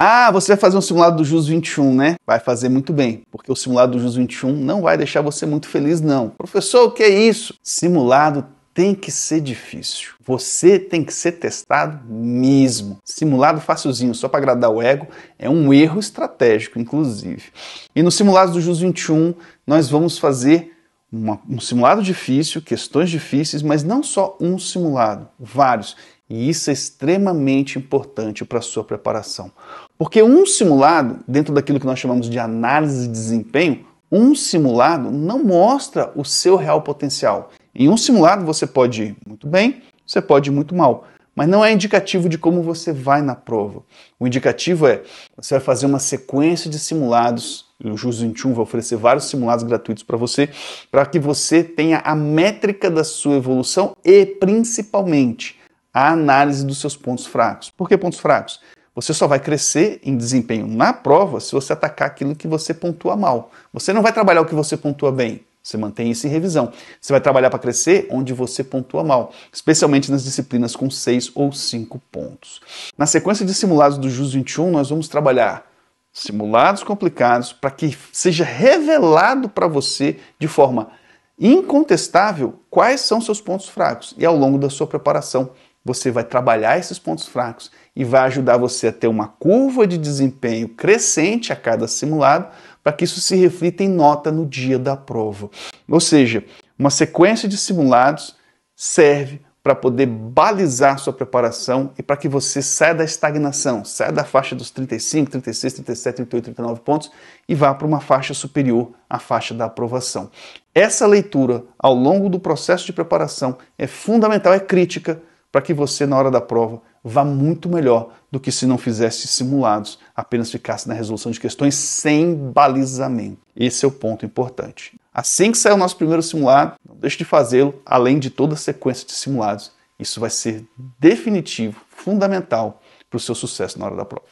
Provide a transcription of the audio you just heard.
Ah, você vai fazer um simulado do JUS 21, né? Vai fazer muito bem, porque o simulado do JUS 21 não vai deixar você muito feliz, não. Professor, o que é isso? Simulado tem que ser difícil. Você tem que ser testado mesmo. Simulado facilzinho, só para agradar o ego, é um erro estratégico, inclusive. E no simulado do JUS 21, nós vamos fazer uma, um simulado difícil, questões difíceis, mas não só um simulado, vários. E isso é extremamente importante para a sua preparação. Porque um simulado, dentro daquilo que nós chamamos de análise de desempenho, um simulado não mostra o seu real potencial. Em um simulado você pode ir muito bem, você pode ir muito mal, mas não é indicativo de como você vai na prova. O indicativo é você vai fazer uma sequência de simulados. O JUS 21 vai oferecer vários simulados gratuitos para você, para que você tenha a métrica da sua evolução e, principalmente, a análise dos seus pontos fracos. Por que pontos fracos? Você só vai crescer em desempenho na prova se você atacar aquilo que você pontua mal. Você não vai trabalhar o que você pontua bem. Você mantém isso em revisão. Você vai trabalhar para crescer onde você pontua mal, especialmente nas disciplinas com 6 ou 5 pontos. Na sequência de simulados do JUS 21, nós vamos trabalhar simulados complicados para que seja revelado para você de forma incontestável quais são seus pontos fracos e ao longo da sua preparação você vai trabalhar esses pontos fracos e vai ajudar você a ter uma curva de desempenho crescente a cada simulado, para que isso se reflita em nota no dia da prova. Ou seja, uma sequência de simulados serve para poder balizar sua preparação e para que você saia da estagnação, saia da faixa dos 35, 36, 37, 38, 39 pontos e vá para uma faixa superior à faixa da aprovação. Essa leitura ao longo do processo de preparação é fundamental, é crítica para que você, na hora da prova, vá muito melhor do que se não fizesse simulados, apenas ficasse na resolução de questões sem balizamento. Esse é o ponto importante. Assim que sair o nosso primeiro simulado, não deixe de fazê-lo, além de toda a sequência de simulados. Isso vai ser definitivo, fundamental para o seu sucesso na hora da prova.